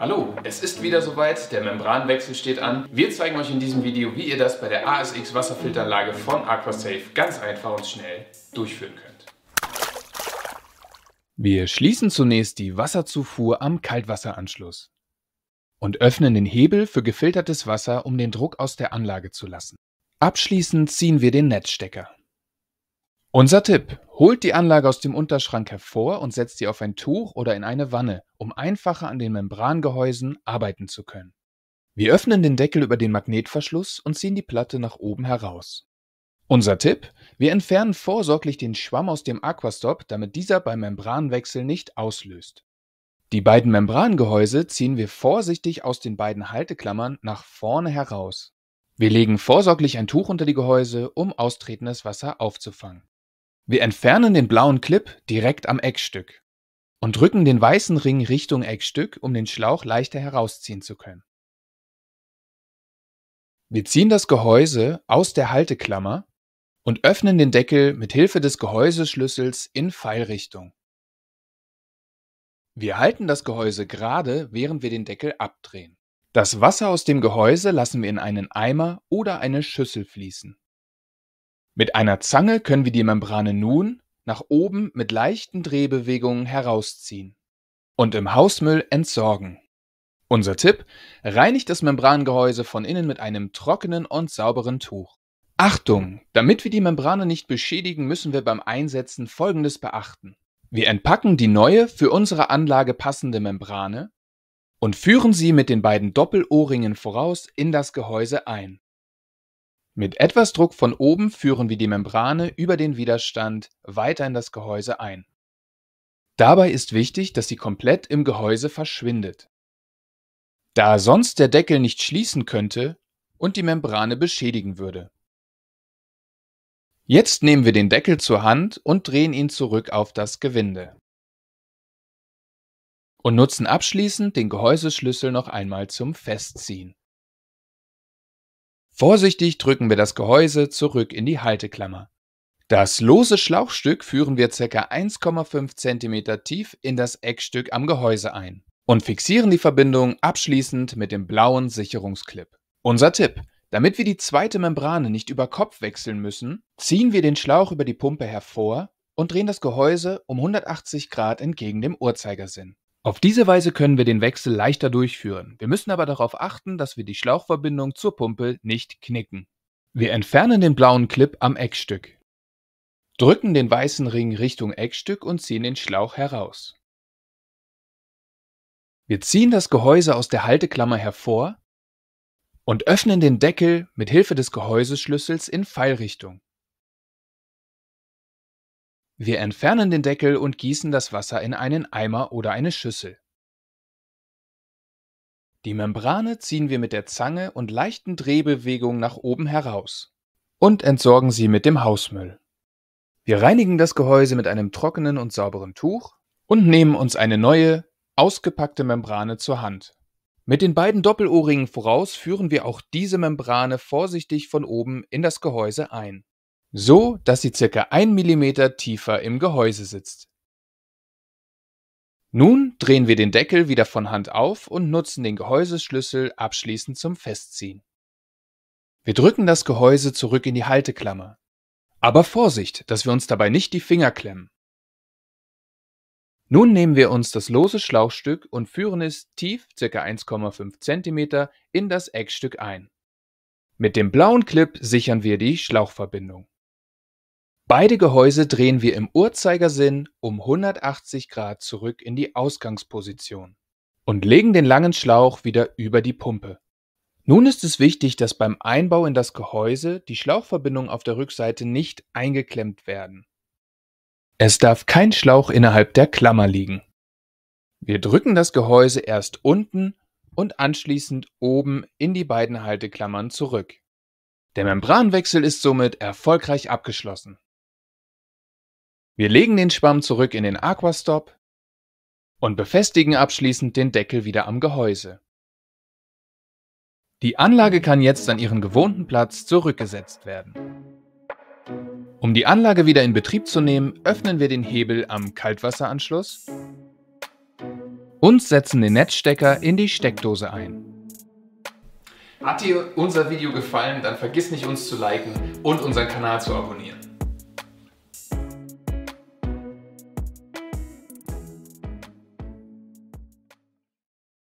Hallo, es ist wieder soweit, der Membranwechsel steht an. Wir zeigen euch in diesem Video, wie ihr das bei der ASX Wasserfilteranlage von Aquasafe ganz einfach und schnell durchführen könnt. Wir schließen zunächst die Wasserzufuhr am Kaltwasseranschluss und öffnen den Hebel für gefiltertes Wasser, um den Druck aus der Anlage zu lassen. Abschließend ziehen wir den Netzstecker. Unser Tipp, Holt die Anlage aus dem Unterschrank hervor und setzt sie auf ein Tuch oder in eine Wanne, um einfacher an den Membrangehäusen arbeiten zu können. Wir öffnen den Deckel über den Magnetverschluss und ziehen die Platte nach oben heraus. Unser Tipp: Wir entfernen vorsorglich den Schwamm aus dem Aquastop, damit dieser beim Membranwechsel nicht auslöst. Die beiden Membrangehäuse ziehen wir vorsichtig aus den beiden Halteklammern nach vorne heraus. Wir legen vorsorglich ein Tuch unter die Gehäuse, um austretendes Wasser aufzufangen. Wir entfernen den blauen Clip direkt am Eckstück und drücken den weißen Ring Richtung Eckstück, um den Schlauch leichter herausziehen zu können. Wir ziehen das Gehäuse aus der Halteklammer und öffnen den Deckel mit Hilfe des Gehäuseschlüssels in Pfeilrichtung. Wir halten das Gehäuse gerade, während wir den Deckel abdrehen. Das Wasser aus dem Gehäuse lassen wir in einen Eimer oder eine Schüssel fließen. Mit einer Zange können wir die Membrane nun nach oben mit leichten Drehbewegungen herausziehen und im Hausmüll entsorgen. Unser Tipp: Reinigt das Membrangehäuse von innen mit einem trockenen und sauberen Tuch. Achtung! Damit wir die Membrane nicht beschädigen, müssen wir beim Einsetzen Folgendes beachten. Wir entpacken die neue, für unsere Anlage passende Membrane und führen sie mit den beiden Doppel-O-Ringen voraus in das Gehäuse ein. Mit etwas Druck von oben führen wir die Membrane über den Widerstand weiter in das Gehäuse ein. Dabei ist wichtig, dass sie komplett im Gehäuse verschwindet. Da sonst der Deckel nicht schließen könnte und die Membrane beschädigen würde. Jetzt nehmen wir den Deckel zur Hand und drehen ihn zurück auf das Gewinde. Und nutzen abschließend den Gehäuseschlüssel noch einmal zum Festziehen. Vorsichtig drücken wir das Gehäuse zurück in die Halteklammer. Das lose Schlauchstück führen wir ca. 1,5 cm tief in das Eckstück am Gehäuse ein und fixieren die Verbindung abschließend mit dem blauen Sicherungsclip. Unser Tipp. Damit wir die zweite Membrane nicht über Kopf wechseln müssen, ziehen wir den Schlauch über die Pumpe hervor und drehen das Gehäuse um 180 Grad entgegen dem Uhrzeigersinn. Auf diese Weise können wir den Wechsel leichter durchführen. Wir müssen aber darauf achten, dass wir die Schlauchverbindung zur Pumpe nicht knicken. Wir entfernen den blauen Clip am Eckstück. Drücken den weißen Ring Richtung Eckstück und ziehen den Schlauch heraus. Wir ziehen das Gehäuse aus der Halteklammer hervor und öffnen den Deckel mit Hilfe des Gehäuseschlüssels in Pfeilrichtung. Wir entfernen den Deckel und gießen das Wasser in einen Eimer oder eine Schüssel. Die Membrane ziehen wir mit der Zange und leichten Drehbewegungen nach oben heraus und entsorgen sie mit dem Hausmüll. Wir reinigen das Gehäuse mit einem trockenen und sauberen Tuch und nehmen uns eine neue, ausgepackte Membrane zur Hand. Mit den beiden Doppelohrringen voraus führen wir auch diese Membrane vorsichtig von oben in das Gehäuse ein so dass sie circa 1 mm tiefer im Gehäuse sitzt. Nun drehen wir den Deckel wieder von Hand auf und nutzen den Gehäuseschlüssel abschließend zum Festziehen. Wir drücken das Gehäuse zurück in die Halteklammer. Aber Vorsicht, dass wir uns dabei nicht die Finger klemmen. Nun nehmen wir uns das lose Schlauchstück und führen es tief ca. 1,5 cm in das Eckstück ein. Mit dem blauen Clip sichern wir die Schlauchverbindung. Beide Gehäuse drehen wir im Uhrzeigersinn um 180 Grad zurück in die Ausgangsposition und legen den langen Schlauch wieder über die Pumpe. Nun ist es wichtig, dass beim Einbau in das Gehäuse die Schlauchverbindungen auf der Rückseite nicht eingeklemmt werden. Es darf kein Schlauch innerhalb der Klammer liegen. Wir drücken das Gehäuse erst unten und anschließend oben in die beiden Halteklammern zurück. Der Membranwechsel ist somit erfolgreich abgeschlossen. Wir legen den Schwamm zurück in den Aquastop und befestigen abschließend den Deckel wieder am Gehäuse. Die Anlage kann jetzt an ihren gewohnten Platz zurückgesetzt werden. Um die Anlage wieder in Betrieb zu nehmen, öffnen wir den Hebel am Kaltwasseranschluss und setzen den Netzstecker in die Steckdose ein. Hat dir unser Video gefallen, dann vergiss nicht uns zu liken und unseren Kanal zu abonnieren.